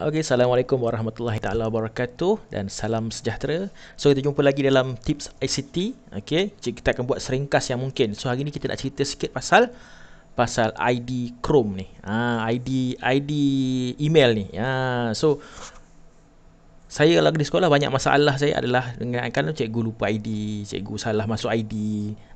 Okay, Assalamualaikum Warahmatullahi Ta'ala Wabarakatuh dan salam sejahtera. So, kita jumpa lagi dalam Tips ICT. Okay, kita akan buat seringkas yang mungkin. So, hari ni kita nak cerita sikit pasal pasal ID Chrome ni. ha, ah, ID ID email ni. ha, so saya lagi di sekolah banyak masalah saya adalah dengan kan cikgu lupa ID, cikgu salah masuk ID.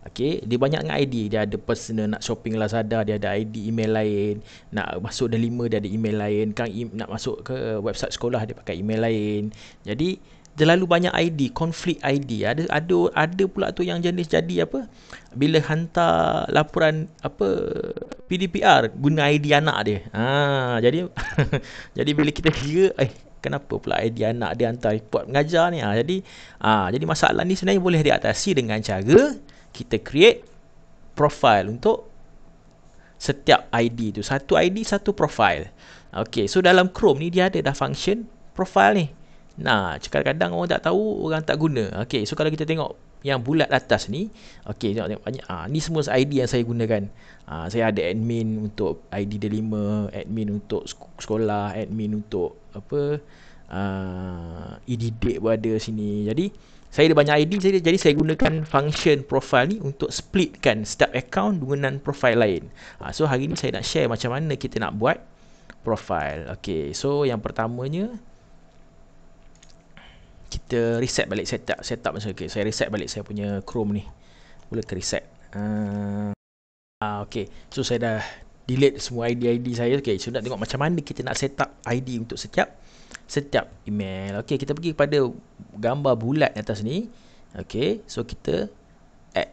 Okey, dia banyak dengan ID. Dia ada personal nak shopping Lazada, dia ada ID email lain. Nak masuk Delima dia ada email lain. Kang nak masuk ke website sekolah dia pakai email lain. Jadi terlalu banyak ID, konflik ID. Ada ada ada pula tu yang jenis jadi apa? Bila hantar laporan apa PDPR guna ID anak dia. Ha, jadi jadi bila kita kira eh kenapa pula idea anak dia hantar report mengajar ni ha, jadi ha, jadi masalah ni sebenarnya boleh diatasi dengan cara kita create profile untuk setiap ID tu satu ID satu profile Okay, so dalam Chrome ni dia ada dah function profile ni nah cakap kadang orang tak tahu orang tak guna Okay, so kalau kita tengok yang bulat atas ni Okay, tengok, tengok banyak ha, ni semua ID yang saya gunakan ha, saya ada admin untuk ID D5 admin untuk sekolah admin untuk apa uh, ah, ID pun ada sini. Jadi saya ada banyak ID jadi jadi saya gunakan function profile ni untuk splitkan setiap account dengan profile lain. Uh, so hari ni saya nak share macam mana kita nak buat profile. Okey, so yang pertamanya kita reset balik setup setup macam okay, saya reset balik saya punya Chrome ni. Boleh ke reset? Uh, uh, okay, so saya dah delete semua ID-ID saya Okay, so nak tengok macam mana kita nak set up ID untuk setiap setiap email Okay, kita pergi kepada gambar bulat di atas ni Okay, so kita add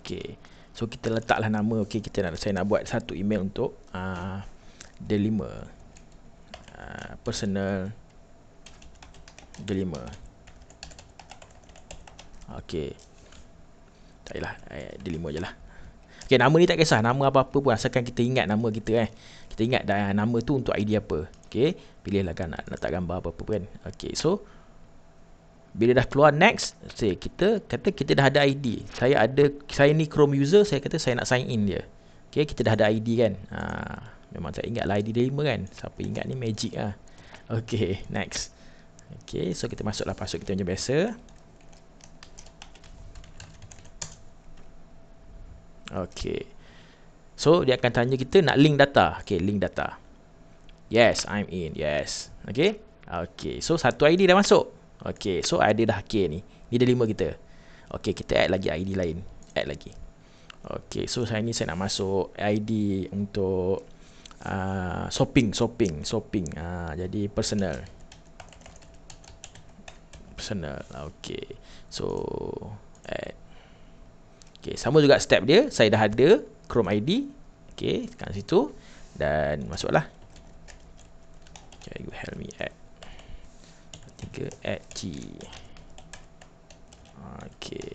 Okay, so kita letaklah nama Okay, kita nak, saya nak buat satu email untuk uh, Delima uh, Personal Delima Okay Tak ialah, eh, Delima je lah Okay, nama ni tak kisah. Nama apa-apa pun. Asalkan kita ingat nama kita eh. Kita ingat dah nama tu untuk ID apa. Okay. Pilihlah kan nak letak gambar apa-apa kan. Okay, so. Bila dah keluar next. Say, kita kata kita dah ada ID. Saya ada, saya ni Chrome user. Saya kata saya nak sign in dia. Okay, kita dah ada ID kan. Ha, memang saya ingat lah ID dia 5 kan. Siapa ingat ni magic lah. Okay, next. Okay, so kita masuklah password kita macam biasa. Okay. So, dia akan tanya kita nak link data. Okay, link data. Yes, I'm in. Yes. Okay. Okay. So, satu ID dah masuk. Okay. So, ID dah okay ni. Ni dah lima kita. Okay, kita add lagi ID lain. Add lagi. Okay. So, saya ni saya nak masuk ID untuk uh, shopping. Shopping. Shopping. Uh, jadi, personal. Personal. Okay. So, add. Okey, sama juga step dia, saya dah ada Chrome ID. Okey, tekan situ dan masuklah. Okay, you help me at Tiga add key. Okey.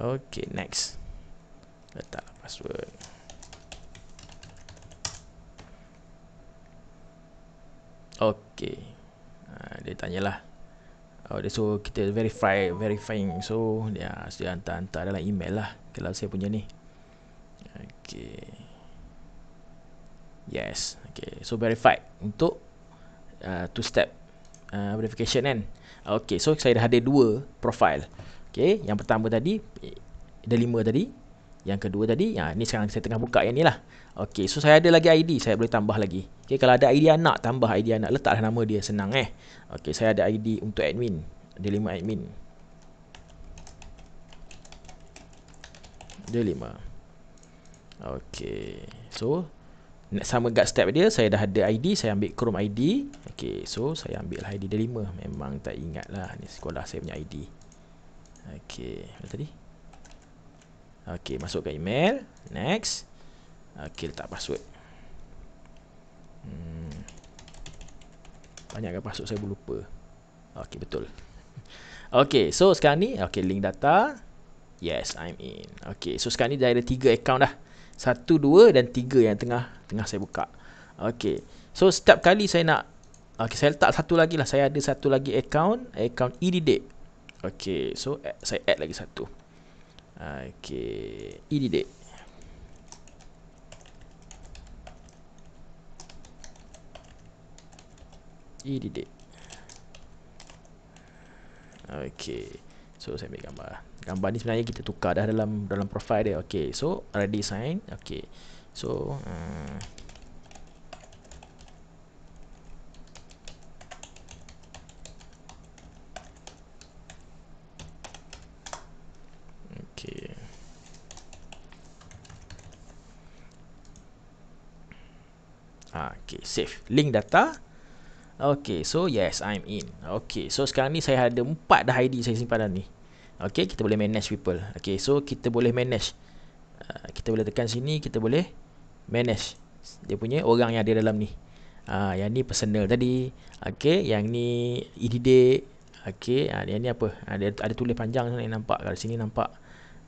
Okey, next. Letak password. Okey. Ha, dia tanyalah. Oh, so kita verify verifying so dia ya, saya hantar hantar dalam email lah kalau saya punya ni okey yes okey so verify untuk uh, two step uh, verification kan okey so saya dah ada dua profile okey yang pertama tadi ada eh, lima tadi yang kedua tadi, ha, ni sekarang saya tengah buka yang ni lah. Okay, so saya ada lagi ID, saya boleh tambah lagi. Okay, kalau ada ID anak, tambah ID anak. Letaklah nama dia, senang eh. Okay, saya ada ID untuk admin. Dia lima admin. Dia lima. Okay, so sama guard step dia saya dah ada ID saya ambil Chrome ID Okay, so saya ambil lah ID dia lima. memang tak ingat lah ni sekolah saya punya ID Okay, macam tadi Okey, masukkan email. Next. Okey, letak password. Hmm. Banyak password saya berlupa. Okey, betul. Okey, so sekarang ni, okey, link data. Yes, I'm in. Okey, so sekarang ni dah ada tiga account dah. Satu, dua dan tiga yang tengah tengah saya buka. Okey, so setiap kali saya nak, okey, saya letak satu lagi lah. Saya ada satu lagi account, account EDD. Okey, so saya add lagi satu. Ok Il idée Il idée Ok So saya ambil gambar Gambar ni sebenarnya kita tukar dah dalam dalam profile dia Ok so ready sign Ok So hmm. ha, Okay save Link data Okay so yes I'm in Okay so sekarang ni saya ada empat dah ID saya simpan dalam ni Okay kita boleh manage people Okay so kita boleh manage uh, Kita boleh tekan sini kita boleh manage Dia punya orang yang ada dalam ni uh, Yang ni personal tadi Okay yang ni IDD. Okay uh, ah, yang ni apa ada, ah, ada tulis panjang sana yang nampak Kalau sini nampak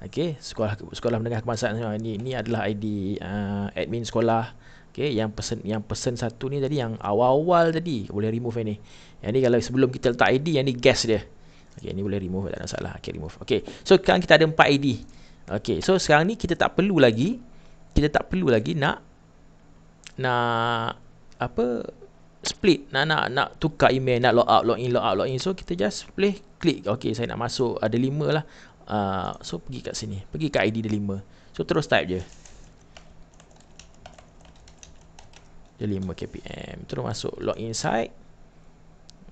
Okay sekolah sekolah menengah kebangsaan ni, ini adalah ID uh, admin sekolah Okay, yang person yang person satu ni tadi yang awal-awal tadi boleh remove ni. Yang ni kalau sebelum kita letak ID yang ni guest dia. Okey, ni boleh remove tak ada masalah. Okey, remove. Okey. So sekarang kita ada 4 ID. Okey. So sekarang ni kita tak perlu lagi kita tak perlu lagi nak nak apa split nak nak nak tukar email nak log out log in log out log in so kita just boleh klik okey saya nak masuk ada lima lah uh, so pergi kat sini pergi kat ID dia 5 so terus type je dia 5 kpm terus masuk log inside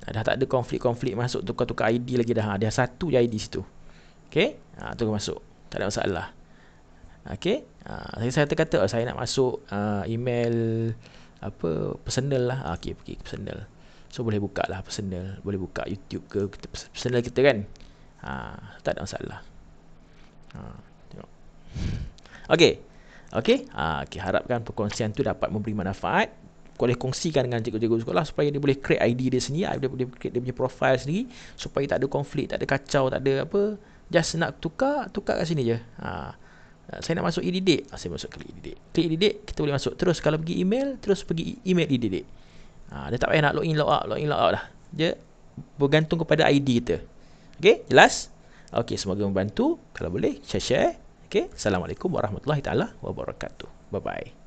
ha, dah tak ada konflik-konflik masuk tukar-tukar ID lagi dah ha, dia satu je ID situ ok ha, ah, terus masuk tak ada masalah ok ha, ah, saya, saya terkata oh, saya nak masuk uh, email apa personal lah ha, ok pergi okay, personal so boleh buka lah personal boleh buka YouTube ke kita, personal kita kan ha, tak ada masalah ha, tengok ok Okey, ha, okay, harapkan perkongsian tu dapat memberi manfaat boleh kongsikan dengan cikgu-cikgu sekolah supaya dia boleh create ID dia sendiri, dia boleh create dia punya profile sendiri supaya tak ada konflik, tak ada kacau, tak ada apa. Just nak tukar, tukar kat sini je. Ha. ha saya nak masuk e-didik. Ha, saya masuk klik e-didik. Klik e kita boleh masuk. Terus kalau pergi email, terus pergi email e-didik. Ha. Dia tak payah nak login, log out, login, log out lah. Dia bergantung kepada ID kita. Okey, jelas? Okey, semoga membantu. Kalau boleh, share-share. Okey, assalamualaikum warahmatullahi taala wabarakatuh. Bye bye.